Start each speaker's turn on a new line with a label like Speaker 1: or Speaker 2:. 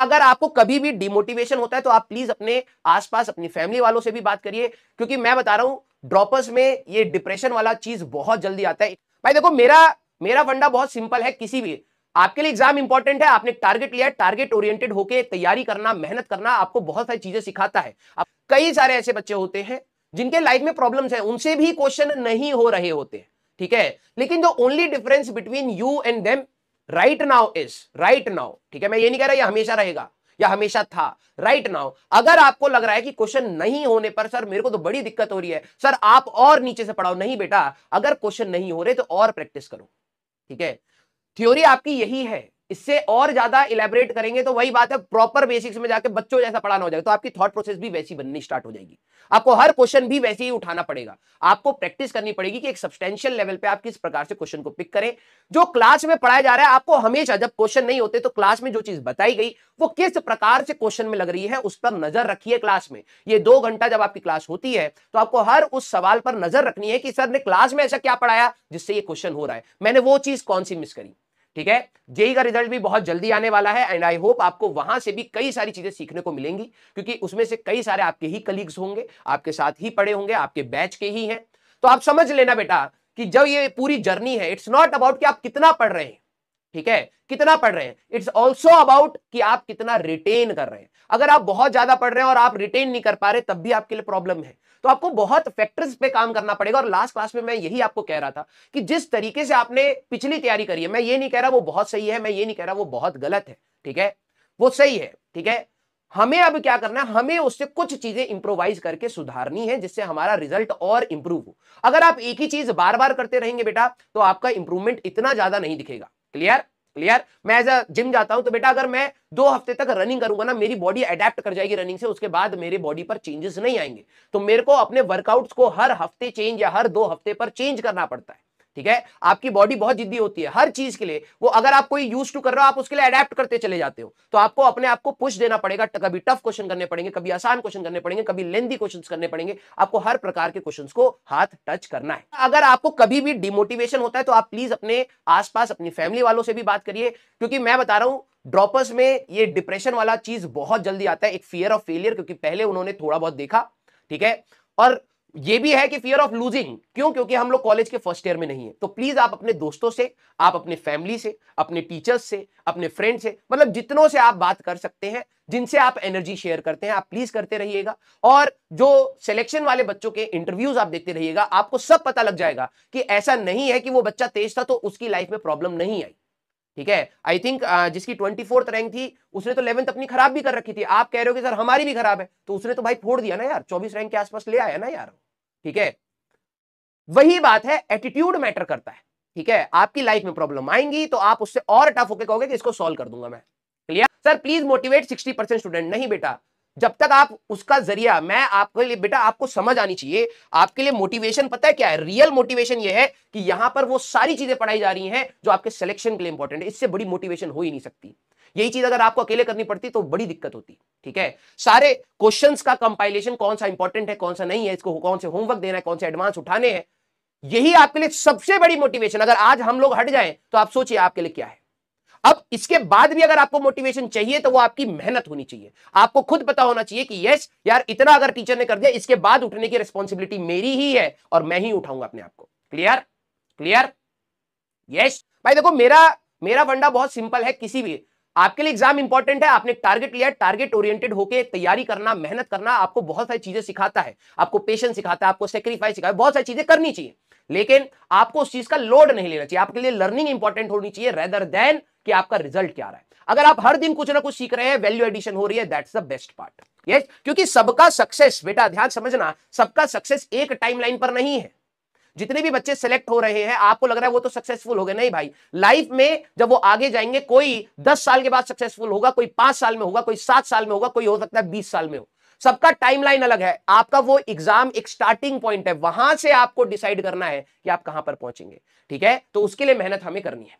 Speaker 1: अगर आपको कभी भी डिमोटिवेशन होता है तो आप प्लीज अपने आसपास अपनी फैमिली वालों से भी बात करिए क्योंकि मैं बता रहा हूं ड्रॉपर्स में ये डिप्रेशन वाला चीज बहुत जल्दी आता है भाई देखो मेरा मेरा फंडा बहुत सिंपल है किसी भी आपके लिए एग्जाम इंपॉर्टेंट है आपने टारगेट लिया टारगेट ओरिएंटेड होके तैयारी करना मेहनत करना आपको बहुत सारी चीजें सिखाता है अब कई सारे ऐसे बच्चे होते हैं जिनके लाइफ में प्रॉब्लम्स हैं उनसे भी क्वेश्चन नहीं हो रहे होते ठीक है लेकिन जो only difference between you and them right now is right now ठीक है मैं ये नहीं कह रहा ये हमेशा रहेगा या हमेशा था राइट right नाउ अगर आपको लग रहा है कि क्वेश्चन नहीं होने पर सर मेरे को तो बड़ी दिक्कत हो रही है सर आप और नीचे से पढ़ाओ नहीं बेटा अगर क्वेश्चन नहीं हो रहे तो और प्रैक्टिस करो ठीक है थ्योरी आपकी यही है इससे और ज्यादा इलेबरेट करेंगे तो वही बात है प्रॉपर बेसिक्स में जाके बच्चों जैसा पढ़ाना हो जाएगा तो आपकी थॉट प्रोसेस भी वैसी बननी स्टार्ट हो जाएगी आपको हर क्वेश्चन भी वैसे ही उठाना पड़ेगा आपको प्रैक्टिस करनी पड़ेगी कि एक सब्सटेंशियल लेवल पे आप किस प्रकार से क्वेश्चन को पिक करें जो क्लास में पढ़ाया जा रहा है आपको हमेशा जब क्वेश्चन नहीं होते तो क्लास में जो चीज बताई गई वो किस प्रकार से क्वेश्चन में लग रही है उस पर नजर रखिए क्लास में ये दो घंटा जब आपकी क्लास होती है तो आपको हर उस सवाल पर नजर रखनी है कि सर ने क्लास में ऐसा क्या पढ़ाया जिससे ये क्वेश्चन हो रहा है मैंने वो चीज कौन सी मिस करी ठीक है जेई का रिजल्ट भी बहुत जल्दी आने वाला है एंड आई होप आपको वहां से भी कई सारी चीजें सीखने को मिलेंगी क्योंकि उसमें से कई सारे आपके ही कलीग्स होंगे आपके साथ ही पढ़े होंगे आपके बैच के ही हैं तो आप समझ लेना बेटा कि जब ये पूरी जर्नी है इट्स नॉट अबाउट कि आप कितना पढ़ रहे हैं ठीक है कितना पढ़ रहे हैं इट्स ऑल्सो अबाउट कि आप कितना रिटेन कर रहे हैं अगर आप बहुत ज्यादा पढ़ रहे हैं और आप रिटेन नहीं कर पा रहे तब भी आपके लिए प्रॉब्लम है तो आपको बहुत फैक्टर्स पे काम करना पड़ेगा और लास्ट क्लास में मैं यही आपको कह रहा था कि जिस तरीके से आपने पिछली तैयारी करी है मैं ये नहीं कह रहा वो बहुत सही है मैं ये नहीं कह रहा वो बहुत गलत है ठीक है वो सही है ठीक है हमें अब क्या करना है हमें उससे कुछ चीजें इंप्रोवाइज करके सुधारनी है जिससे हमारा रिजल्ट और इंप्रूव हो अगर आप एक ही चीज बार बार करते रहेंगे बेटा तो आपका इंप्रूवमेंट इतना ज्यादा नहीं दिखेगा क्लियर क्लियर मैं जिम जाता हूं तो बेटा अगर मैं दो हफ्ते तक रनिंग करूंगा ना मेरी बॉडी अडेप्ट कर जाएगी रनिंग से उसके बाद मेरे बॉडी पर चेंजेस नहीं आएंगे तो मेरे को अपने वर्कआउट्स को हर हफ्ते चेंज या हर दो हफ्ते पर चेंज करना पड़ता है ठीक है आपकी बॉडी बहुत जिद्दी होती है हर चीज के लिए वो अगर आप कोई यूज टू कर रहे हो आप उसके लिए अडेप्ट करते चले जाते हो तो आपको अपने आप को पुश देना पड़ेगा कभी टफ क्वेश्चन करने पड़ेंगे कभी आसान क्वेश्चन करने पड़ेंगे कभी लेंदी क्वेश्चन करने पड़ेंगे आपको हर प्रकार के क्वेश्चन को हाथ टच करना है अगर आपको कभी भी डिमोटिवेशन होता है तो आप प्लीज अपने आसपास अपनी फैमिली वालों से भी बात करिए क्योंकि मैं बता रहा हूं ड्रॉपर्स में ये डिप्रेशन वाला चीज बहुत जल्दी आता है एक फियर ऑफ फेलियर क्योंकि पहले उन्होंने थोड़ा बहुत देखा ठीक है और ये भी है कि फियर ऑफ लूजिंग क्यों क्योंकि हम लोग कॉलेज के फर्स्ट ईयर में नहीं है तो प्लीज आप अपने दोस्तों से आप अपने फैमिली से अपने टीचर्स से अपने फ्रेंड से मतलब जितनों से आप बात कर सकते हैं जिनसे आप एनर्जी शेयर करते हैं आप प्लीज करते रहिएगा और जो सिलेक्शन वाले बच्चों के इंटरव्यूज आप देखते रहिएगा आपको सब पता लग जाएगा कि ऐसा नहीं है कि वो बच्चा तेज था तो उसकी लाइफ में प्रॉब्लम नहीं आई ठीक है आई थिंक uh, जिसकी ट्वेंटी रैंक थी उसने तो इलेवंथ अपनी खराब भी कर रखी थी आप कह रहे हो कि सर हमारी भी खराब है तो उसने तो भाई फोड़ दिया ना यार चौबीस रैंक के आसपास ले आया ना यार ठीक है वही बात है एटीट्यूड मैटर करता है ठीक है आपकी लाइफ में प्रॉब्लम आएंगी तो आप उससे और टफ होकर कहोगे कि इसको सॉल्व कर दूंगा मैं clear sir please motivate 60 percent student नहीं बेटा जब तक आप उसका जरिया मैं आपके लिए बेटा आपको समझ आनी चाहिए आपके लिए मोटिवेशन पता है क्या है रियल मोटिवेशन ये है कि यहां पर वो सारी चीजें पढ़ाई जा रही हैं जो आपके सिलेक्शन के लिए इंपॉर्टेंट है इससे बड़ी मोटिवेशन हो ही नहीं सकती यही चीज अगर आपको अकेले करनी पड़ती तो बड़ी दिक्कत होती ठीक है सारे क्वेश्चन का कंपाइलेशन कौन सा इंपॉर्टेंट है कौन सा नहीं है इसको कौन से होमवर्क देना है कौन से एडवांस उठाने हैं यही आपके लिए सबसे बड़ी मोटिवेशन अगर आज हम लोग हट जाए तो आप सोचिए आपके लिए क्या है अब इसके बाद भी अगर आपको मोटिवेशन चाहिए तो वो आपकी मेहनत होनी चाहिए आपको खुद पता होना चाहिए कि यस यार इतना अगर टीचर ने कर दिया इसके बाद उठने की रिस्पॉन्सिबिलिटी मेरी ही है और मैं ही उठाऊंगा अपने आपको क्लियर क्लियर यस भाई देखो मेरा मेरा वंडा बहुत सिंपल है किसी भी आपके लिए एग्जाम इंपॉर्टेंट है आपने टारगेट लिया टारगेट ओरिएंटेड होकर तैयारी करना मेहनत करना आपको बहुत सारी चीजें सिखाता है आपको पेशेंस सिखाता है आपको सेक्रीफाइस सिखाता है बहुत सारी चीजें करनी चाहिए लेकिन आपको उस चीज का लोड नहीं लेना चाहिए आपके लिए लर्निंग इंपॉर्टेंट होनी चाहिए रेदर देन कि आपका रिजल्ट क्या रहा है अगर आप हर दिन कुछ ना कुछ सीख रहे हैं वैल्यू एडिशन हो रही है that's the best part yes क्योंकि सबका सक्सेस बेटा ध्यान समझना सबका सक्सेस एक टाइमलाइन पर नहीं है जितने भी बच्चे सेलेक्ट हो रहे हैं आपको लग रहा है वो तो सक्सेसफुल हो गए नहीं भाई लाइफ में जब वो आगे जाएंगे कोई दस साल के बाद सक्सेसफुल होगा कोई पांच साल में होगा कोई सात साल में होगा कोई हो सकता है बीस साल में हो सबका टाइमलाइन अलग है आपका वो एग्जाम एक स्टार्टिंग पॉइंट है वहां से आपको डिसाइड करना है कि आप कहां पर पहुंचेंगे ठीक है तो उसके लिए मेहनत हमें करनी है